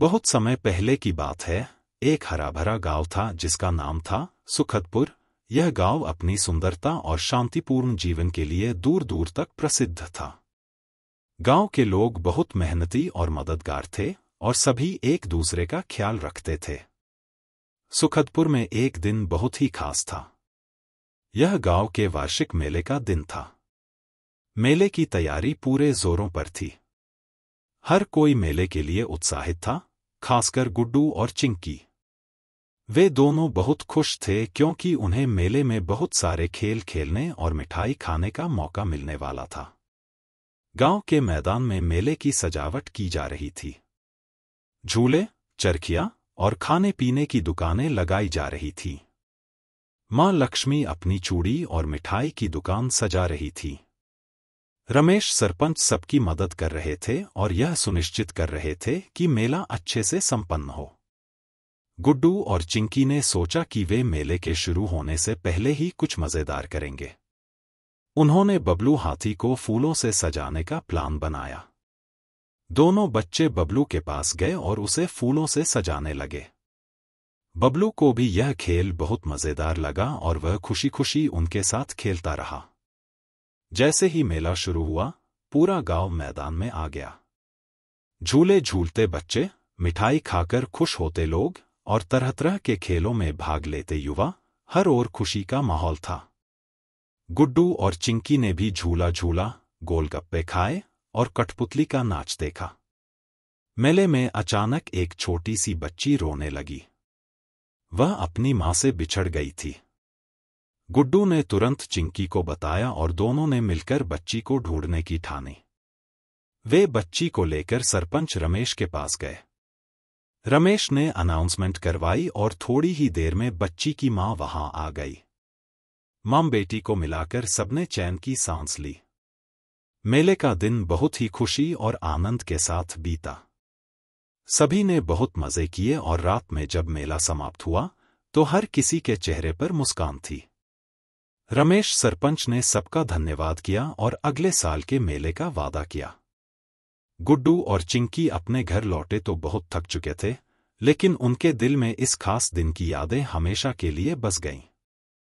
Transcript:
बहुत समय पहले की बात है एक हरा भरा गांव था जिसका नाम था सुखदपुर यह गांव अपनी सुंदरता और शांतिपूर्ण जीवन के लिए दूर दूर तक प्रसिद्ध था गांव के लोग बहुत मेहनती और मददगार थे और सभी एक दूसरे का ख्याल रखते थे सुखदपुर में एक दिन बहुत ही खास था यह गांव के वार्षिक मेले का दिन था मेले की तैयारी पूरे जोरों पर थी हर कोई मेले के लिए उत्साहित था खासकर गुड्डू और चिंकी वे दोनों बहुत खुश थे क्योंकि उन्हें मेले में बहुत सारे खेल खेलने और मिठाई खाने का मौका मिलने वाला था गांव के मैदान में मेले की सजावट की जा रही थी झूले चरखियां और खाने पीने की दुकानें लगाई जा रही थीं। मां लक्ष्मी अपनी चूड़ी और मिठाई की दुकान सजा रही थी रमेश सरपंच सबकी मदद कर रहे थे और यह सुनिश्चित कर रहे थे कि मेला अच्छे से संपन्न हो गुड्डू और चिंकी ने सोचा कि वे मेले के शुरू होने से पहले ही कुछ मज़ेदार करेंगे उन्होंने बबलू हाथी को फूलों से सजाने का प्लान बनाया दोनों बच्चे बबलू के पास गए और उसे फूलों से सजाने लगे बबलू को भी यह खेल बहुत मज़ेदार लगा और वह खुशी खुशी उनके साथ खेलता रहा जैसे ही मेला शुरू हुआ पूरा गांव मैदान में आ गया झूले झूलते बच्चे मिठाई खाकर खुश होते लोग और तरह तरह के खेलों में भाग लेते युवा हर ओर खुशी का माहौल था गुड्डू और चिंकी ने भी झूला झूला गोलगप्पे खाए और कठपुतली का नाच देखा मेले में अचानक एक छोटी सी बच्ची रोने लगी वह अपनी मां से बिछड़ गई थी गुड्डू ने तुरंत चिंकी को बताया और दोनों ने मिलकर बच्ची को ढूंढने की ठानी वे बच्ची को लेकर सरपंच रमेश के पास गए रमेश ने अनाउंसमेंट करवाई और थोड़ी ही देर में बच्ची की मां वहां आ गई मां बेटी को मिलाकर सबने चैन की सांस ली मेले का दिन बहुत ही खुशी और आनंद के साथ बीता सभी ने बहुत मजे किए और रात में जब मेला समाप्त हुआ तो हर किसी के चेहरे पर मुस्कान थी रमेश सरपंच ने सबका धन्यवाद किया और अगले साल के मेले का वादा किया गुड्डू और चिंकी अपने घर लौटे तो बहुत थक चुके थे लेकिन उनके दिल में इस खास दिन की यादें हमेशा के लिए बस गईं